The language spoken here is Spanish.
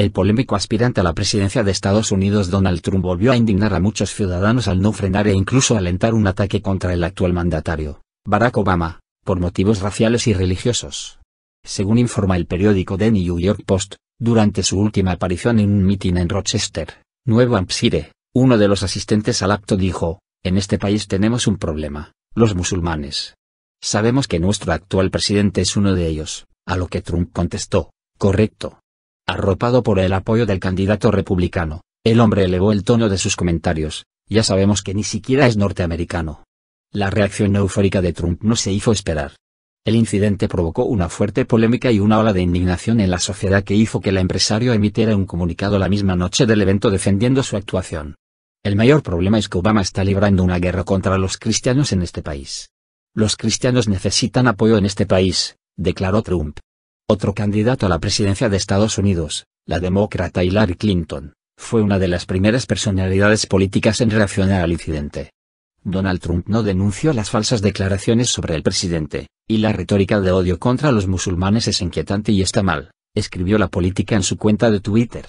El polémico aspirante a la presidencia de Estados Unidos Donald Trump volvió a indignar a muchos ciudadanos al no frenar e incluso alentar un ataque contra el actual mandatario, Barack Obama, por motivos raciales y religiosos. Según informa el periódico The New York Post, durante su última aparición en un mitin en Rochester, Nuevo Hampshire, uno de los asistentes al acto dijo, en este país tenemos un problema, los musulmanes. Sabemos que nuestro actual presidente es uno de ellos, a lo que Trump contestó, correcto, Arropado por el apoyo del candidato republicano, el hombre elevó el tono de sus comentarios, ya sabemos que ni siquiera es norteamericano. La reacción eufórica de Trump no se hizo esperar. El incidente provocó una fuerte polémica y una ola de indignación en la sociedad que hizo que el empresario emitiera un comunicado la misma noche del evento defendiendo su actuación. El mayor problema es que Obama está librando una guerra contra los cristianos en este país. Los cristianos necesitan apoyo en este país, declaró Trump. Otro candidato a la presidencia de Estados Unidos, la demócrata Hillary Clinton, fue una de las primeras personalidades políticas en reaccionar al incidente. Donald Trump no denunció las falsas declaraciones sobre el presidente, y la retórica de odio contra los musulmanes es inquietante y está mal, escribió la política en su cuenta de Twitter.